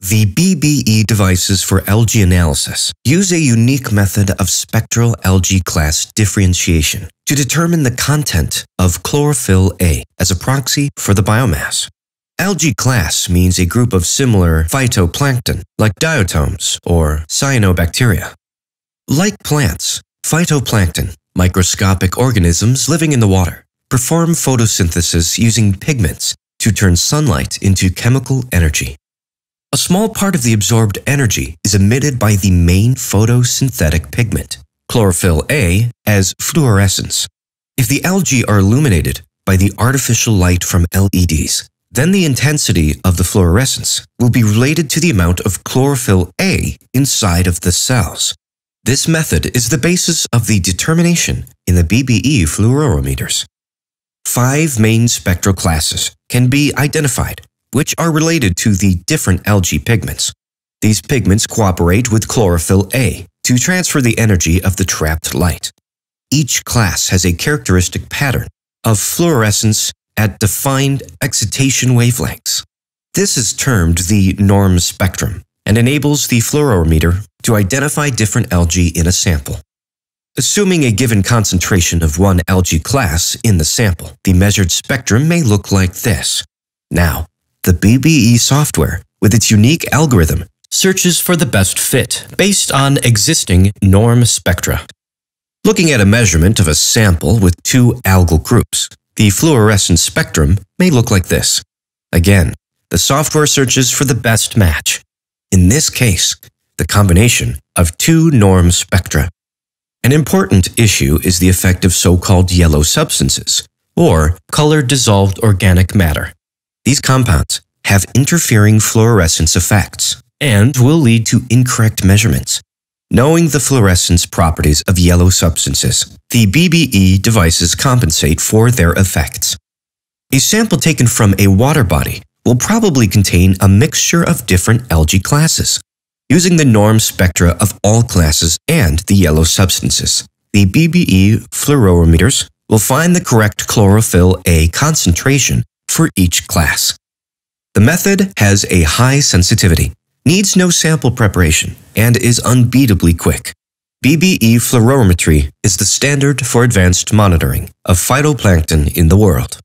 The BBE devices for LG analysis use a unique method of spectral LG class differentiation to determine the content of chlorophyll A as a proxy for the biomass. Algae class means a group of similar phytoplankton like diatoms or cyanobacteria. Like plants, phytoplankton, microscopic organisms living in the water, perform photosynthesis using pigments to turn sunlight into chemical energy. A small part of the absorbed energy is emitted by the main photosynthetic pigment, chlorophyll A, as fluorescence. If the algae are illuminated by the artificial light from LEDs, then the intensity of the fluorescence will be related to the amount of chlorophyll A inside of the cells. This method is the basis of the determination in the BBE fluorometers. Five main spectral classes can be identified which are related to the different algae pigments. These pigments cooperate with chlorophyll A to transfer the energy of the trapped light. Each class has a characteristic pattern of fluorescence at defined excitation wavelengths. This is termed the norm spectrum and enables the fluorometer to identify different algae in a sample. Assuming a given concentration of one algae class in the sample, the measured spectrum may look like this. Now, the BBE software, with its unique algorithm, searches for the best fit based on existing norm spectra. Looking at a measurement of a sample with two algal groups, the fluorescent spectrum may look like this. Again, the software searches for the best match. In this case, the combination of two norm spectra. An important issue is the effect of so called yellow substances, or color dissolved organic matter, these compounds have interfering fluorescence effects and will lead to incorrect measurements. Knowing the fluorescence properties of yellow substances, the BBE devices compensate for their effects. A sample taken from a water body will probably contain a mixture of different algae classes. Using the norm spectra of all classes and the yellow substances, the BBE fluorometers will find the correct chlorophyll A concentration for each class. The method has a high sensitivity, needs no sample preparation, and is unbeatably quick. BBE fluorometry is the standard for advanced monitoring of phytoplankton in the world.